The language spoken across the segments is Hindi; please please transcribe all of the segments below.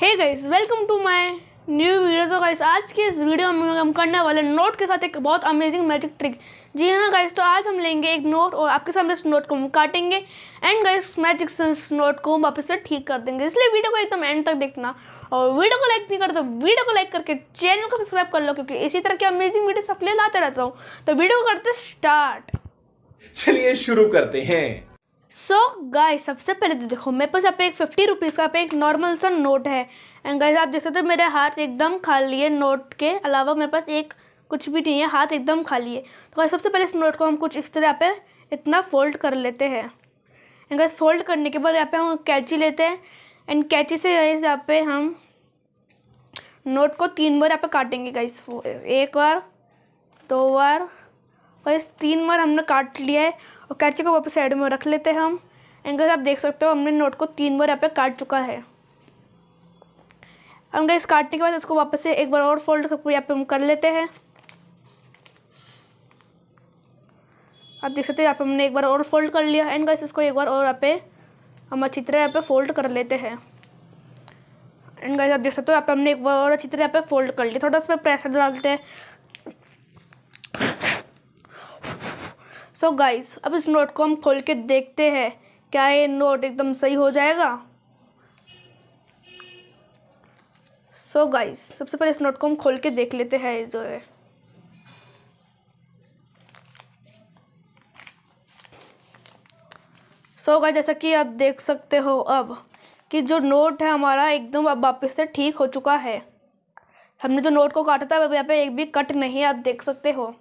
hey guys welcome to my new video तो गाइस आज के इस वीडियो में हम करने वाले नोट के साथ एक बहुत अमेजिंग मैजिक ट्रिक जी हाँ गाइस तो आज हम लेंगे एक नोट और आपके सामने इस नोट को हम काटेंगे एंड गाइस मैजिक से इस नोट को हम वापस से ठीक कर देंगे इसलिए वीडियो को एकदम एंड तक देखना और वीडियो को लाइक नहीं करते तो वीडियो को लाइक करके चैनल को सब्सक्राइब कर लो क्योंकि इसी तरह के अमेजिंग वीडियो सबके लिए लाते रहता हूँ तो वीडियो को करते स्टार्ट चलिए शुरू करते हैं सो so, गाइस सबसे पहले तो देखो मेरे पास आप एक फिफ्टी रुपीज़ का पे एक नॉर्मल सा नोट है एंड गाइस आप देख सकते हो तो मेरे हाथ एकदम खाली है नोट के अलावा मेरे पास एक कुछ भी नहीं है हाथ एकदम खाली है तो गाइस सबसे पहले इस नोट को हम कुछ इस तरह पे इतना फोल्ड कर लेते हैं एंड गाइस फोल्ड करने के बाद यहाँ पे हम कैची लेते हैं एंड कैची से गाइस यहाँ पे हम नोट को तीन बार यहाँ पे काटेंगे गाइस एक बार दो बार और इस तीन बार हमने काट लिया है और कैची को वापस साइड में रख लेते हैं हम एंड आप देख सकते हो हमने नोट को तीन बार यहाँ पे काट चुका है हम इस काटने के बाद इसको वापस से एक बार और फोल्ड करके यहाँ पे हम कर लेते हैं आप देख सकते हो यहाँ पे हमने एक बार और फोल्ड कर लिया एंड गैस इसको एक बार और यहाँ पे हम अच्छी तरह यहाँ पे फोल्ड कर लेते हैं एंड गैस आप देख सकते हो यहाँ पे हमने एक बार और अच्छी तरह यहाँ पे फोल्ड कर लिया थोड़ा सा प्रेशर डालते हैं सो so गाइस अब इस नोट को हम खोल के देखते हैं क्या ये नोट एकदम सही हो जाएगा सो so गाइस सबसे पहले इस नोट को हम खोल के देख लेते हैं जो है सो so गाइस जैसा कि आप देख सकते हो अब कि जो नोट है हमारा एकदम अब वापस से ठीक हो चुका है हमने जो नोट को काटा था अब यहाँ पे एक भी कट नहीं है आप देख सकते हो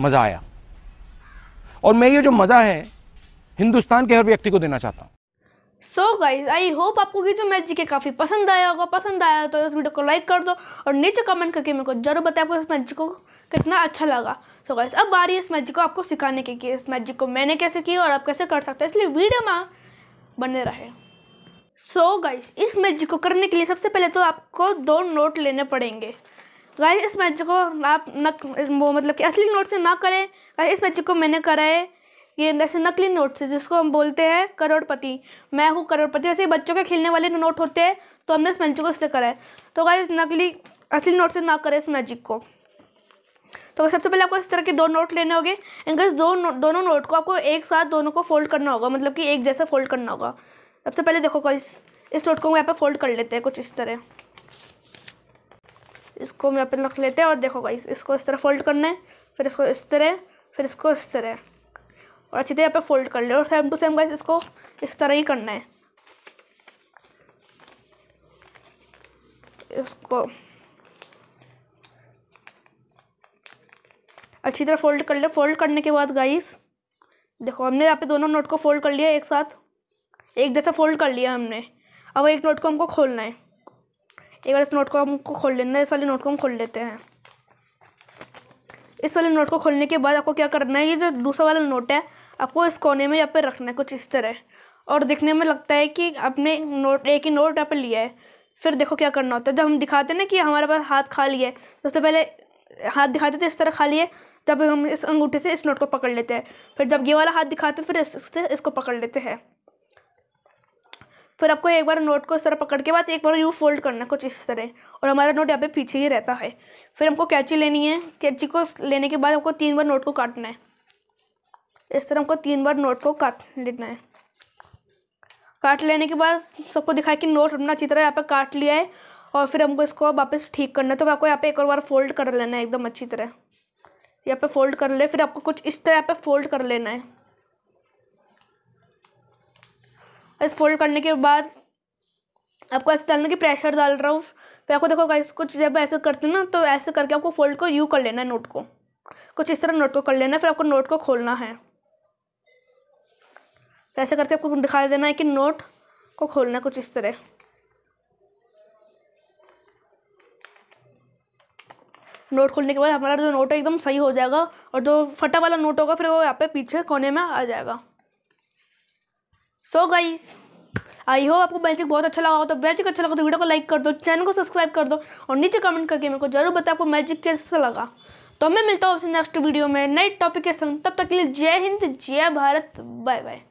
मज़ा आया और मैं ये जो मज़ा है हिंदुस्तान के हर व्यक्ति को देना चाहता हूँ सो गाइज आई होप आपको की जो मैच जी के काफ़ी पसंद आया होगा पसंद आया तो इस वीडियो को लाइक कर दो और नीचे कमेंट करके मेरे को जरूर बताएं आपको इस मैच को कितना अच्छा लगा सो so गाइज अब आ रही है इस मैजिक को आपको सिखाने के कि इस मैजिक को मैंने कैसे किया और आप कैसे कर सकते हैं इसलिए वीडियो में बने रहे सो so गाइज इस मैजिक को करने के लिए सबसे पहले तो आपको दो नोट लेने पड़ेंगे तो गाइस इस मैच को आप नक वो मतलब कि असली नोट से ना करें गाइस इस मैजिक को मैंने करा है ये जैसे नकली नोट से जिसको हम बोलते हैं करोड़पति मैं हूँ करोड़पति वैसे बच्चों के खेलने वाले नोट होते हैं तो हमने इस मैजिक को इसलिए करा है तो गाइस नकली असली नोट से ना करें इस मैजिक को तो सबसे पहले आपको इस तरह के दो नोट लेने होंगे एंड गाइस दो नो, दोनों नोट को आपको एक साथ दोनों को फोल्ड करना होगा मतलब कि एक जैसा फोल्ड करना होगा सबसे पहले देखो गाइस इस नोट को हम यहाँ पर फोल्ड कर लेते हैं कुछ इस तरह इसको हम यहाँ पर रख लेते हैं और देखो गाइस इसको इस तरह फोल्ड करना है फिर इसको इस तरह फिर इसको इस तरह और अच्छी तरह यहाँ पर फोल्ड कर ले और सेम टू सेम गाइस इसको इस तरह ही करना है इसको अच्छी तरह फोल्ड कर ले फोल्ड करने के बाद गाइस देखो हमने यहाँ पे दोनों नोट को फोल्ड कर लिया एक साथ एक जैसा फोल्ड कर लिया हमने अब एक नोट को हमको खोलना है एक बार इस नोट को हम खोल लेना इस वाले नोट को हम खोल लेते हैं इस वाले नोट को खोलने के बाद आपको क्या करना है ये जो दूसरा वाला नोट है आपको इस कोने में यहाँ पर रखना है कुछ इस तरह और दिखने में लगता है कि आपने नोट एक ही नोट यहाँ पर लिया है फिर देखो क्या करना होता है जब हम दिखाते ना कि हमारे पास हाथ खाली है सबसे पहले हाथ दिखाते थे इस तरह खाली है तब हम इस अंगूठे से इस नोट को पकड़ लेते हैं फिर जब ये वाला हाथ दिखाते हैं फिर इससे इसको पकड़ लेते हैं फिर आपको एक बार नोट को इस तरह पकड़ के बाद एक बार यू फोल्ड करना कुछ इस तरह और हमारा नोट यहाँ पे पीछे ही रहता है फिर हमको कैची लेनी है कैची को लेने के बाद आपको तीन बार नोट को काटना है इस तरह हमको तीन बार नोट को काट लेना है काट लेने के बाद सबको दिखाया कि नोट अपना अच्छी तरह यहाँ पर काट लिया है और फिर हमको इसको वापस ठीक करना है तो आपको यहाँ पे एक और बार फोल्ड कर लेना है एकदम अच्छी तरह यहाँ पे फोल्ड कर ले फिर आपको कुछ इस तरह यहाँ पे फोल्ड कर लेना है इस फोल्ड करने के बाद आपको ऐसे डालना कि प्रेशर डाल रहा हूँ फिर तो आपको देखो कुछ जब ऐसे करते हैं ना तो ऐसे करके आपको फोल्ड को यू कर लेना है नोट को कुछ इस तरह नोट को कर लेना है फिर आपको नोट को खोलना है तो ऐसे करके आपको दिखा देना है कि नोट को खोलना है कुछ इस तरह नोट खोलने के बाद हमारा जो नोट है एकदम सही हो जाएगा और जो फटा वाला नोट होगा फिर वो यहाँ पे पीछे कोने में आ जाएगा सो गाइज आई होप आपको बेसिक बहुत अच्छा, तो अच्छा लगा हो तो बेसिक अच्छा लगा तो वीडियो को लाइक कर दो चैनल को सब्सक्राइब कर दो और नीचे कमेंट करके मेरे को जरूर बताओ आपको मैजिक कैसा अच्छा लगा तो मैं मिलता हूँ आपसे नेक्स्ट वीडियो में नए टॉपिक के संग तब तक के लिए जय हिंद जय भारत बाय बाय